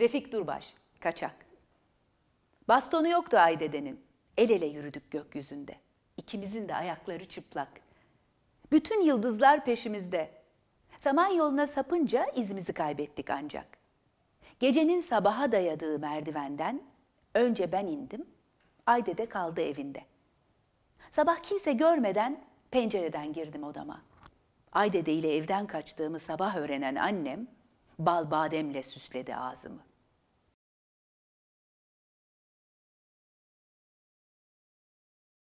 Refik Durbaş, kaçak. Bastonu yoktu Aydede'nin. El ele yürüdük gökyüzünde. İkimizin de ayakları çıplak. Bütün yıldızlar peşimizde. Saman yoluna sapınca izimizi kaybettik ancak. Gecenin sabaha dayadığı merdivenden önce ben indim, Aydede kaldı evinde. Sabah kimse görmeden pencereden girdim odama. Aydede ile evden kaçtığımı sabah öğrenen annem bal bademle süsledi ağzımı.